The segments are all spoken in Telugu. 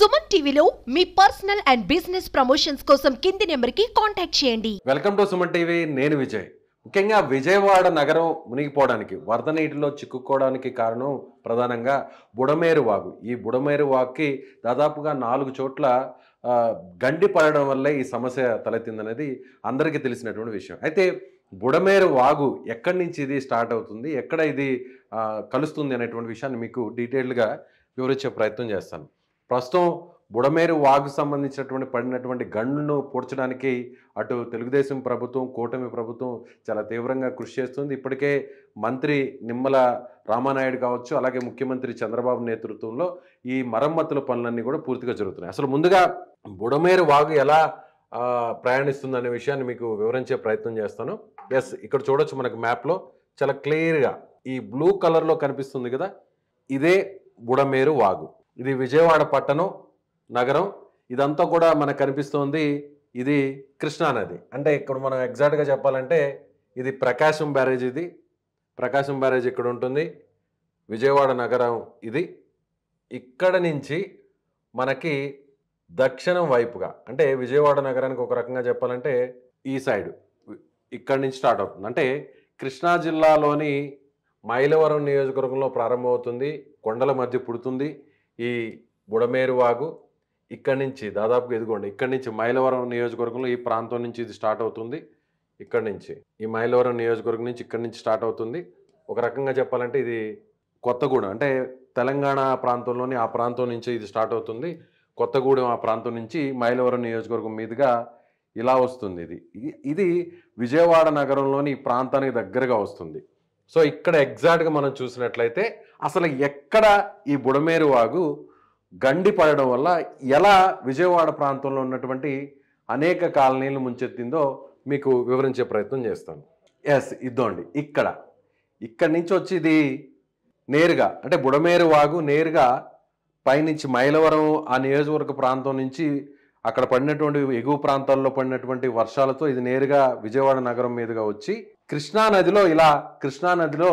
సుమన్ టీవీలో మీ పర్సనల్ అండ్ బిజినెస్ ప్రమోషన్స్ కోసం కింది నెంబర్కి కాంటాక్ట్ చేయండి వెల్కమ్ టు సుమన్ టీవీ నేను విజయ్ ముఖ్యంగా విజయవాడ నగరం మునిగిపోవడానికి వరద నీటిలో చిక్కుకోవడానికి కారణం ప్రధానంగా బుడమేరు వాగు ఈ బుడమేరు వాగుకి దాదాపుగా నాలుగు చోట్ల గండి పడడం వల్లే ఈ సమస్య తలెత్తిందనేది అందరికీ తెలిసినటువంటి విషయం అయితే బుడమేరు వాగు ఎక్కడి నుంచి ఇది స్టార్ట్ అవుతుంది ఎక్కడ ఇది కలుస్తుంది అనేటువంటి విషయాన్ని మీకు డీటెయిల్డ్గా వివరించే ప్రయత్నం చేస్తాను ప్రస్తుతం బుడమేరు వాగు సంబంధించినటువంటి పడినటువంటి గండ్లను పూడ్చడానికి అటు తెలుగుదేశం ప్రభుత్వం కూటమి ప్రభుత్వం చాలా తీవ్రంగా కృషి చేస్తుంది ఇప్పటికే మంత్రి నిమ్మల రామానాయుడు కావచ్చు అలాగే ముఖ్యమంత్రి చంద్రబాబు నేతృత్వంలో ఈ మరమ్మతుల పనులన్నీ కూడా పూర్తిగా జరుగుతున్నాయి అసలు ముందుగా బుడమేరు వాగు ఎలా ప్రయాణిస్తుందనే విషయాన్ని మీకు వివరించే ప్రయత్నం చేస్తాను ఎస్ ఇక్కడ చూడొచ్చు మనకు మ్యాప్లో చాలా క్లియర్గా ఈ బ్లూ కలర్లో కనిపిస్తుంది కదా ఇదే బుడమేరు వాగు ఇది విజయవాడ పట్టణం నగరం ఇదంతా కూడా మనకు కనిపిస్తోంది ఇది కృష్ణానది అంటే ఇక్కడ మనం ఎగ్జాక్ట్గా చెప్పాలంటే ఇది ప్రకాశం బ్యారేజ్ ఇది ప్రకాశం బ్యారేజ్ ఇక్కడ ఉంటుంది విజయవాడ నగరం ఇది ఇక్కడ నుంచి మనకి దక్షిణం వైపుగా అంటే విజయవాడ నగరానికి ఒక రకంగా చెప్పాలంటే ఈ సైడ్ ఇక్కడ నుంచి స్టార్ట్ అవుతుంది అంటే కృష్ణా జిల్లాలోని మైలవరం నియోజకవర్గంలో ప్రారంభమవుతుంది కొండల మధ్య పుడుతుంది ఈ బుడమేరు వాగు ఇక్కడి నుంచి దాదాపుగా ఎదుగుండి ఇక్కడి నుంచి మైలవరం నియోజకవర్గంలో ఈ ప్రాంతం నుంచి ఇది స్టార్ట్ అవుతుంది ఇక్కడి నుంచి ఈ మైలవరం నియోజకవర్గం నుంచి ఇక్కడి నుంచి స్టార్ట్ అవుతుంది ఒక రకంగా చెప్పాలంటే ఇది కొత్తగూడెం అంటే తెలంగాణ ప్రాంతంలోని ఆ ప్రాంతం నుంచి ఇది స్టార్ట్ అవుతుంది కొత్తగూడెం ఆ ప్రాంతం నుంచి మైలవరం నియోజకవర్గం మీదుగా ఇలా వస్తుంది ఇది ఇది విజయవాడ నగరంలోని ఈ ప్రాంతానికి దగ్గరగా వస్తుంది సో ఇక్కడ ఎగ్జాక్ట్గా మనం చూసినట్లయితే అసలు ఎక్కడ ఈ బుడమేరు వాగు గండి పడడం వల్ల ఎలా విజయవాడ ప్రాంతంలో ఉన్నటువంటి అనేక కాలనీలు ముంచెత్తిందో మీకు వివరించే ప్రయత్నం చేస్తాను ఎస్ ఇదోండి ఇక్కడ ఇక్కడి నుంచి వచ్చి ఇది నేరుగా అంటే బుడమేరు వాగు నేరుగా పైనుంచి మైలవరం ఆ నియోజకవర్గ ప్రాంతం నుంచి అక్కడ పడినటువంటి ఎగువ ప్రాంతాల్లో పడినటువంటి వర్షాలతో ఇది నేరుగా విజయవాడ నగరం మీదుగా వచ్చి కృష్ణానదిలో ఇలా కృష్ణానదిలో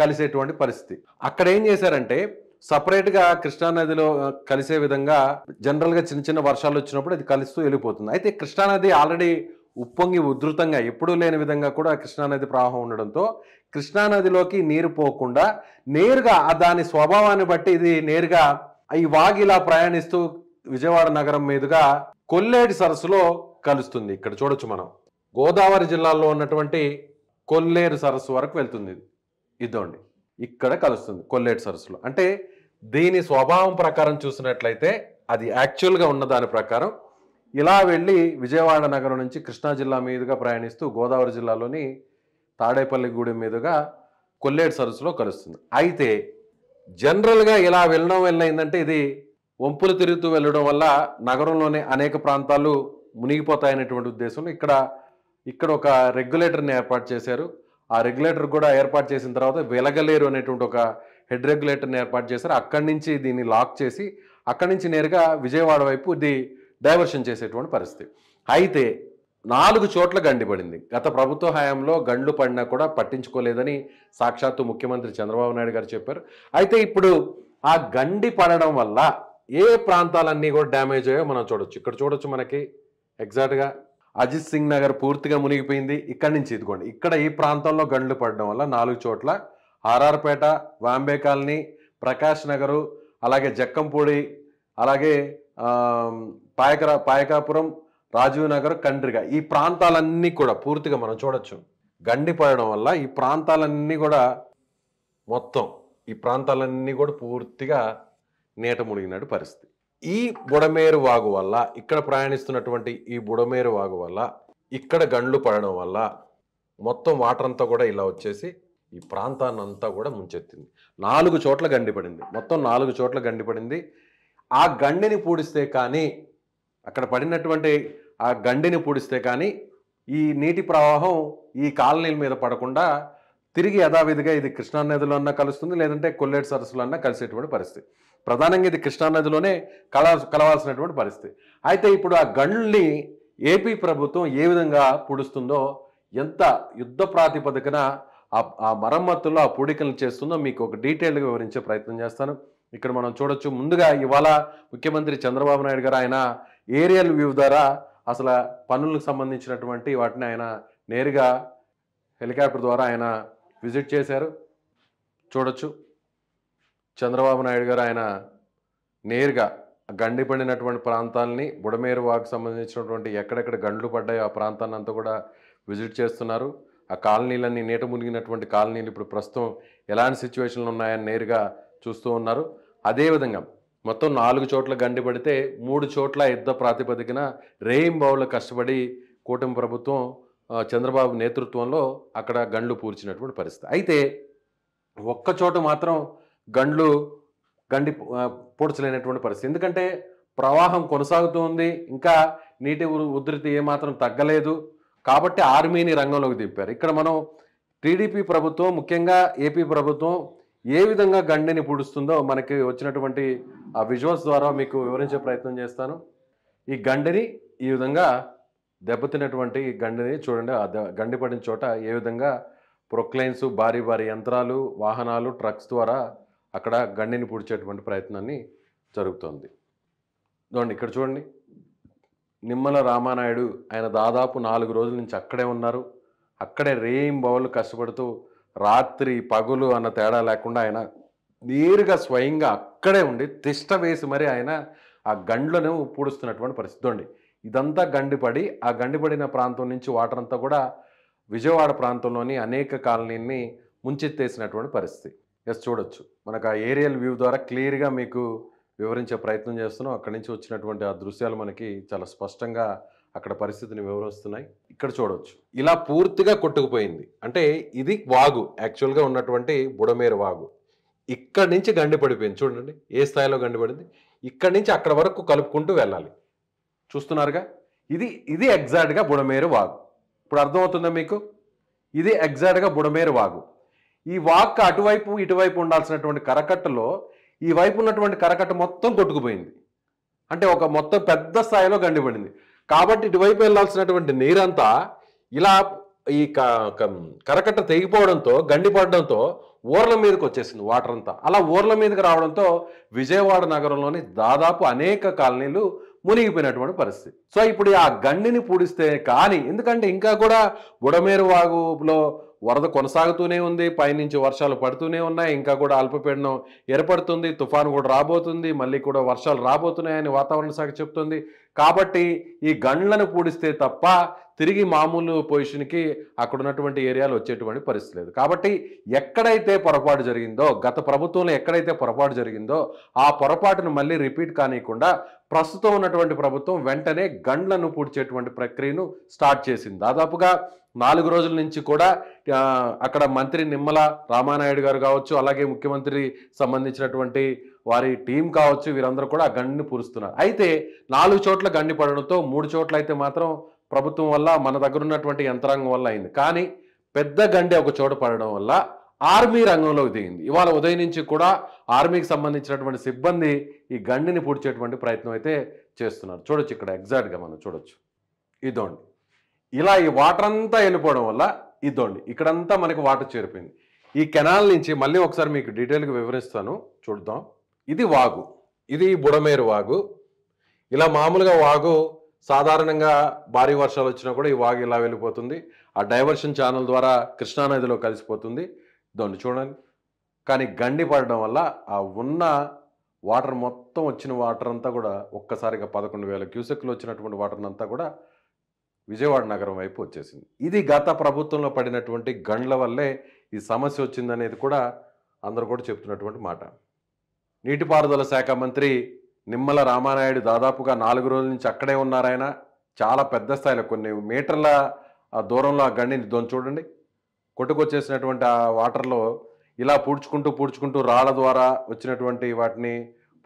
కలిసేటువంటి పరిస్థితి అక్కడ ఏం చేశారంటే సపరేట్గా కృష్ణానదిలో కలిసే విధంగా జనరల్గా చిన్న చిన్న వర్షాలు వచ్చినప్పుడు అది కలుస్తూ వెళ్ళిపోతుంది అయితే కృష్ణానది ఆల్రెడీ ఉప్పొంగి ఉధృతంగా ఎప్పుడూ లేని విధంగా కూడా కృష్ణానది ప్రవాహం ఉండడంతో కృష్ణానదిలోకి నీరు పోకుండా నేరుగా దాని స్వభావాన్ని బట్టి ఇది నేరుగా ఈ వాగి ఇలా ప్రయాణిస్తూ విజయవాడ నగరం మీదుగా కొల్లేటి సరస్సులో కలుస్తుంది ఇక్కడ చూడొచ్చు మనం గోదావరి జిల్లాలో ఉన్నటువంటి కొల్లేరు సరస్సు వరకు వెళ్తుంది ఇదోండి ఇక్కడ కలుస్తుంది కొల్లేరు సరస్సులో అంటే దీని స్వభావం ప్రకారం చూసినట్లయితే అది యాక్చువల్గా ఉన్న దాని ప్రకారం ఇలా వెళ్ళి విజయవాడ నగరం నుంచి కృష్ణా జిల్లా మీదుగా ప్రయాణిస్తూ గోదావరి జిల్లాలోని తాడేపల్లి గూడెం మీదుగా కొల్లేరు సరస్సులో కలుస్తుంది అయితే జనరల్గా ఇలా వెళ్ళడం వల్ల ఏంటంటే ఇది వంపులు తిరుగుతూ వెళ్ళడం వల్ల నగరంలోని అనేక ప్రాంతాలు మునిగిపోతాయనేటువంటి ఉద్దేశంలో ఇక్కడ ఇక్కడ ఒక రెగ్యులేటర్ని ఏర్పాటు చేశారు ఆ రెగ్యులేటర్ కూడా ఏర్పాటు చేసిన తర్వాత వెలగలేరు అనేటువంటి ఒక హెడ్ రెగ్యులేటర్ని ఏర్పాటు చేశారు అక్కడి నుంచి దీన్ని లాక్ చేసి అక్కడి నుంచి నేరుగా విజయవాడ వైపు ఇది డైవర్షన్ చేసేటువంటి పరిస్థితి అయితే నాలుగు చోట్ల గండి పడింది గత ప్రభుత్వ హయాంలో గండ్లు పడినా కూడా పట్టించుకోలేదని సాక్షాత్తు ముఖ్యమంత్రి చంద్రబాబు నాయుడు గారు చెప్పారు అయితే ఇప్పుడు ఆ గండి పడడం వల్ల ఏ ప్రాంతాలన్నీ కూడా డ్యామేజ్ అయ్యో మనం చూడొచ్చు ఇక్కడ చూడొచ్చు మనకి ఎగ్జాక్ట్గా అజిత్ సింగ్ నగర్ పూర్తిగా మునిగిపోయింది ఇక్కడి నుంచి ఇదిగోండి ఇక్కడ ఈ ప్రాంతంలో గండ్లు పడడం వల్ల నాలుగు చోట్ల ఆర్ఆర్పేట వాంబే కాలనీ ప్రకాష్ నగరు అలాగే జక్కంపూడి అలాగే పాయకరా పాయకాపురం రాజీవ్ నగర్ కండ్రిగ ఈ ప్రాంతాలన్నీ కూడా పూర్తిగా మనం చూడొచ్చు గండి పడడం వల్ల ఈ ప్రాంతాలన్నీ కూడా మొత్తం ఈ ప్రాంతాలన్నీ కూడా పూర్తిగా నీట మునిగినట్టు పరిస్థితి ఈ బుడమేరు వాగు వల్ల ఇక్కడ ప్రయాణిస్తున్నటువంటి ఈ బుడమేరు వాగు వల్ల ఇక్కడ గండ్లు పడడం వల్ల మొత్తం వాటర్ అంతా కూడా ఇలా వచ్చేసి ఈ ప్రాంతాన్ని అంతా కూడా ముంచెత్తింది నాలుగు చోట్ల గండి పడింది మొత్తం నాలుగు చోట్ల గండి పడింది ఆ గండిని పూడిస్తే కానీ అక్కడ పడినటువంటి ఆ గండిని పూడిస్తే కానీ ఈ నీటి ప్రవాహం ఈ కాలనీల మీద పడకుండా తిరిగి యథావిధిగా ఇది కృష్ణా నదిలో అన్నా కలుస్తుంది లేదంటే కొల్లేటి సరస్సులో అన్నా కలిసేటువంటి పరిస్థితి ప్రధానంగా ఇది కృష్ణానదిలోనే కల కలవాల్సినటువంటి పరిస్థితి అయితే ఇప్పుడు ఆ గండ్ని ఏపీ ప్రభుత్వం ఏ విధంగా పొడుస్తుందో ఎంత యుద్ధ ప్రాతిపదికన ఆ మరమ్మతుల్లో ఆ పూడికలను చేస్తుందో మీకు ఒక డీటెయిల్గా వివరించే ప్రయత్నం చేస్తాను ఇక్కడ మనం చూడొచ్చు ముందుగా ఇవాళ ముఖ్యమంత్రి చంద్రబాబు నాయుడు గారు ఆయన ఏరియల్ వ్యూ ద్వారా అసలు పనులకు సంబంధించినటువంటి వాటిని ఆయన నేరుగా హెలికాప్టర్ ద్వారా ఆయన విజిట్ చేశారు చూడొచ్చు చంద్రబాబు నాయుడు గారు ఆయన నేరుగా గండి పడినటువంటి ప్రాంతాలని బుడమేరు వాకు సంబంధించినటువంటి ఎక్కడెక్కడ గండ్లు పడ్డాయో ఆ ప్రాంతాన్ని అంతా కూడా విజిట్ చేస్తున్నారు ఆ కాలనీలన్నీ నీట మునిగినటువంటి కాలనీలు ఇప్పుడు ప్రస్తుతం ఎలాంటి సిచ్యువేషన్లు ఉన్నాయని నేరుగా చూస్తూ ఉన్నారు అదేవిధంగా మొత్తం నాలుగు చోట్ల గండి పడితే మూడు చోట్ల యుద్ధ ప్రాతిపదికన బావులు కష్టపడి కూటమి ప్రభుత్వం చంద్రబాబు నేతృత్వంలో అక్కడ గండ్లు పూర్చినటువంటి పరిస్థితి అయితే ఒక్క చోట మాత్రం గండ్లు గండి పూడ్చలేనటువంటి పరిస్థితి ఎందుకంటే ప్రవాహం కొనసాగుతూ ఉంది ఇంకా నీటి ఉధృతి ఏమాత్రం తగ్గలేదు కాబట్టి ఆర్మీని రంగంలోకి దింపారు ఇక్కడ మనం టీడీపీ ప్రభుత్వం ముఖ్యంగా ఏపీ ప్రభుత్వం ఏ విధంగా గండిని పూడుస్తుందో మనకి వచ్చినటువంటి ఆ విజువల్స్ ద్వారా మీకు వివరించే ప్రయత్నం చేస్తాను ఈ గండిని ఈ విధంగా దెబ్బతినటువంటి గండిని చూడండి ఆ గండి పడిన చోట ఏ విధంగా ప్రొక్లైన్స్ భారీ భారీ యంత్రాలు వాహనాలు ట్రక్స్ ద్వారా అక్కడ గండిని పూడ్చేటువంటి ప్రయత్నాన్ని జరుగుతోంది చూడండి ఇక్కడ చూడండి నిమ్మల రామానాయుడు ఆయన దాదాపు నాలుగు రోజుల నుంచి అక్కడే ఉన్నారు అక్కడే రేయిం బౌలు కష్టపడుతూ రాత్రి పగులు అన్న తేడా లేకుండా ఆయన నేరుగా స్వయంగా అక్కడే ఉండి తిష్ట వేసి మరి ఆయన ఆ గండ్లను పూడుస్తున్నటువంటి పరిస్థితి ఉండి ఇదంతా గండిపడి ఆ గండిపడిన ప్రాంతం నుంచి వాటర్ అంతా కూడా విజయవాడ ప్రాంతంలోని అనేక కాలనీని ముంచెత్తేసినటువంటి పరిస్థితి ఎస్ చూడొచ్చు మనకు ఆ ఏరియల్ వ్యూ ద్వారా క్లియర్గా మీకు వివరించే ప్రయత్నం చేస్తున్నాం అక్కడి నుంచి వచ్చినటువంటి ఆ దృశ్యాలు మనకి చాలా స్పష్టంగా అక్కడ పరిస్థితిని వివరిస్తున్నాయి ఇక్కడ చూడవచ్చు ఇలా పూర్తిగా కొట్టుకుపోయింది అంటే ఇది వాగు యాక్చువల్గా ఉన్నటువంటి బుడమేరు వాగు ఇక్కడ నుంచి గండి పడిపోయింది చూడండి ఏ స్థాయిలో గండి పడింది ఇక్కడి నుంచి అక్కడ వరకు కలుపుకుంటూ వెళ్ళాలి చూస్తున్నారుగా ఇది ఇది ఎగ్జాక్ట్గా బుడమేరు వాగు ఇప్పుడు అర్థమవుతుందా మీకు ఇది ఎగ్జాక్ట్గా బుడమేరు వాగు ఈ వాక్ అటువైపు ఇటువైపు ఉండాల్సినటువంటి కరకట్టలో ఈ వైపు ఉన్నటువంటి కరకట్ట మొత్తం కొట్టుకుపోయింది అంటే ఒక మొత్తం పెద్ద స్థాయిలో గండిపడింది కాబట్టి ఇటువైపు వెళ్లాల్సినటువంటి నీరంతా ఇలా ఈ కరకట్ట తెగిపోవడంతో గండిపడడంతో ఊర్ల మీదకి వచ్చేసింది వాటర్ అంతా అలా ఊర్ల మీదకి రావడంతో విజయవాడ నగరంలోని దాదాపు అనేక కాలనీలు మునిగిపోయినటువంటి పరిస్థితి సో ఇప్పుడు ఆ గండిని పూడిస్తే కానీ ఎందుకంటే ఇంకా కూడా బుడమేరు వాగులో వరద కొనసాగుతూనే ఉంది పైనుంచి వర్షాలు పడుతూనే ఉన్నాయి ఇంకా కూడా అల్పపీడనం ఏర్పడుతుంది తుఫాను కూడా రాబోతుంది మళ్ళీ కూడా వర్షాలు రాబోతున్నాయని వాతావరణ శాఖ చెప్తుంది కాబట్టి ఈ గండ్లను పూడిస్తే తప్ప తిరిగి మామూలు పొజిషన్కి అక్కడ ఉన్నటువంటి ఏరియాలో వచ్చేటువంటి పరిస్థితి లేదు కాబట్టి ఎక్కడైతే పొరపాటు జరిగిందో గత ప్రభుత్వంలో ఎక్కడైతే పొరపాటు జరిగిందో ఆ పొరపాటును మళ్ళీ రిపీట్ కానియకుండా ప్రస్తుతం ఉన్నటువంటి ప్రభుత్వం వెంటనే గండ్లను పూడ్చేటువంటి ప్రక్రియను స్టార్ట్ చేసింది దాదాపుగా నాలుగు రోజుల నుంచి కూడా అక్కడ మంత్రి నిమ్మల రామానాయుడు గారు కావచ్చు అలాగే ముఖ్యమంత్రి సంబంధించినటువంటి వారి టీం కావచ్చు వీరందరూ కూడా ఆ గండిని పూరుస్తున్నారు అయితే నాలుగు చోట్ల గండి పడడంతో మూడు చోట్ల అయితే మాత్రం ప్రభుత్వం వల్ల మన దగ్గర ఉన్నటువంటి యంత్రాంగం వల్ల అయింది కానీ పెద్ద గండే ఒక చోట పడడం వల్ల ఆర్మీ రంగంలోకి దిగింది ఇవాళ ఉదయం నుంచి కూడా ఆర్మీకి సంబంధించినటువంటి సిబ్బంది ఈ గండిని పూడ్చేటువంటి ప్రయత్నం అయితే చేస్తున్నారు చూడొచ్చు ఇక్కడ ఎగ్జాక్ట్గా మనం చూడొచ్చు ఇదోండి ఇలా ఈ వాటర్ అంతా వెళ్ళిపోవడం వల్ల ఇదోండి ఇక్కడంతా మనకి వాటర్ చేరిపోయింది ఈ కెనాల్ నుంచి మళ్ళీ ఒకసారి మీకు డీటెయిల్గా వివరిస్తాను చూద్దాం ఇది వాగు ఇది బుడమేరు వాగు ఇలా మామూలుగా వాగు సాధారణంగా భారీ వర్షాలు వచ్చినా కూడా ఈ వాగు ఇలా వెళ్ళిపోతుంది ఆ డైవర్షన్ ఛానల్ ద్వారా కృష్ణానదిలో కలిసిపోతుంది దాన్ని చూడండి కానీ గండి పడడం వల్ల ఆ ఉన్న వాటర్ మొత్తం వచ్చిన వాటర్ అంతా కూడా ఒక్కసారిగా పదకొండు వేల క్యూసెక్లు వచ్చినటువంటి వాటర్ అంతా కూడా విజయవాడ నగరం వైపు వచ్చేసింది ఇది గత ప్రభుత్వంలో పడినటువంటి గండ్ల వల్లే ఈ సమస్య వచ్చిందనేది కూడా అందరూ కూడా చెప్తున్నటువంటి మాట నీటిపారుదల శాఖ మంత్రి నిమ్మల రామానాయుడు దాదాపుగా నాలుగు రోజుల నుంచి అక్కడే ఉన్నారాయన చాలా పెద్ద స్థాయిలో కొన్ని మీటర్ల దూరంలో ఆ గండిని దోని చూడండి కొట్టుకొచ్చేసినటువంటి ఆ వాటర్లో ఇలా పూడ్చుకుంటూ పూడ్చుకుంటూ రాళ్ళ ద్వారా వచ్చినటువంటి వాటిని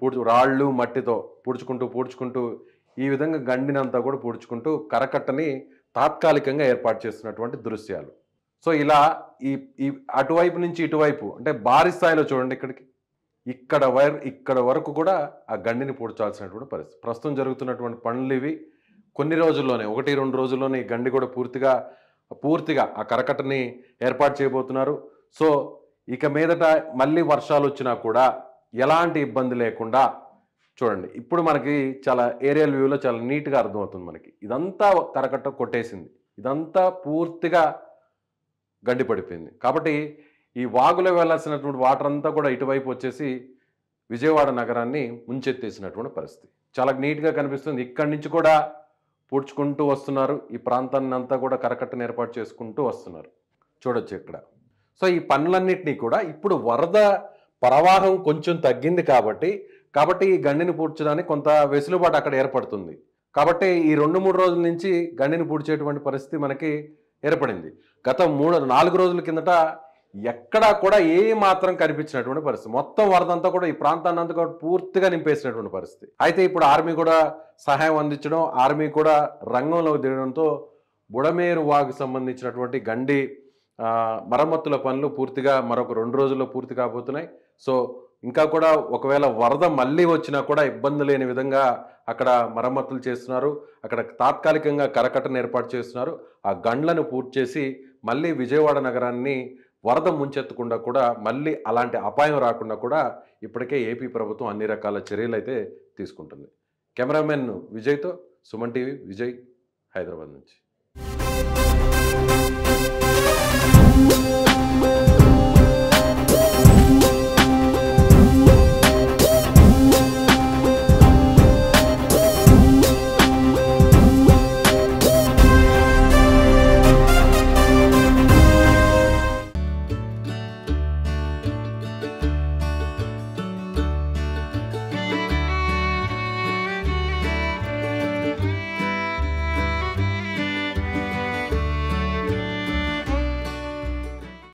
పూడ్చు రాళ్ళు మట్టితో పూడ్చుకుంటూ పూడ్చుకుంటూ ఈ విధంగా గండినంతా కూడా పూడ్చుకుంటూ కరకట్టని తాత్కాలికంగా ఏర్పాటు చేస్తున్నటువంటి దృశ్యాలు సో ఇలా ఈ అటువైపు నుంచి ఇటువైపు అంటే భారీ స్థాయిలో చూడండి ఇక్కడికి ఇక్కడ వైర్ ఇక్కడ వరకు కూడా ఆ గండిని పూడ్చాల్సినటువంటి పరిస్థితి ప్రస్తుతం జరుగుతున్నటువంటి పనులు ఇవి కొన్ని రోజుల్లోనే ఒకటి రెండు రోజుల్లోనే ఈ గండి కూడా పూర్తిగా పూర్తిగా ఆ కరకట్టని ఏర్పాటు చేయబోతున్నారు సో ఇక మీదట మళ్ళీ వర్షాలు వచ్చినా కూడా ఎలాంటి ఇబ్బంది లేకుండా చూడండి ఇప్పుడు మనకి చాలా ఏరియల్ వ్యూలో చాలా నీట్గా అర్థమవుతుంది మనకి ఇదంతా కరకట్ట కొట్టేసింది ఇదంతా పూర్తిగా గండి పడిపోయింది కాబట్టి ఈ వాగులో వెళ్లాల్సినటువంటి వాటర్ అంతా కూడా ఇటువైపు వచ్చేసి విజయవాడ నగరాన్ని ముంచెత్తేసినటువంటి పరిస్థితి చాలా నీట్గా కనిపిస్తుంది ఇక్కడి నుంచి కూడా పూడ్చుకుంటూ వస్తున్నారు ఈ ప్రాంతాన్ని అంతా కూడా కరకట్టను ఏర్పాటు చేసుకుంటూ వస్తున్నారు చూడొచ్చు ఇక్కడ సో ఈ పనులన్నింటినీ కూడా ఇప్పుడు వరద ప్రవాహం కొంచెం తగ్గింది కాబట్టి కాబట్టి ఈ గండిని పూడ్చడానికి కొంత వెసులుబాటు అక్కడ ఏర్పడుతుంది కాబట్టి ఈ రెండు మూడు రోజుల నుంచి గండిని పూడ్చేటువంటి పరిస్థితి మనకి ఏర్పడింది గత మూడు నాలుగు రోజుల కిందట ఎక్కడా కూడా ఏ మాత్రం కనిపించినటువంటి పరిస్థితి మొత్తం వరదంతా కూడా ఈ ప్రాంతాన్ని అంతా కూడా పూర్తిగా నింపేసినటువంటి పరిస్థితి అయితే ఇప్పుడు ఆర్మీ కూడా సహాయం అందించడం ఆర్మీ కూడా రంగంలో దిగడంతో బుడమేరు వాగు సంబంధించినటువంటి గండి మరమ్మతుల పనులు పూర్తిగా మరొక రెండు రోజుల్లో పూర్తి కాబోతున్నాయి సో ఇంకా కూడా ఒకవేళ వరద మళ్ళీ వచ్చినా కూడా ఇబ్బంది లేని విధంగా అక్కడ మరమ్మతులు చేస్తున్నారు అక్కడ తాత్కాలికంగా కరకట్టను ఏర్పాటు చేస్తున్నారు ఆ గండ్లను పూర్తి చేసి మళ్ళీ విజయవాడ నగరాన్ని వరద ముంచెత్తకుండా కూడా మళ్ళీ అలాంటి అపాయం రాకుండా కూడా ఇప్పటికే ఏపీ ప్రభుత్వం అన్ని రకాల చర్యలు అయితే తీసుకుంటుంది కెమెరామెన్ విజయ్తో సుమన్ టీవీ విజయ్ హైదరాబాద్ నుంచి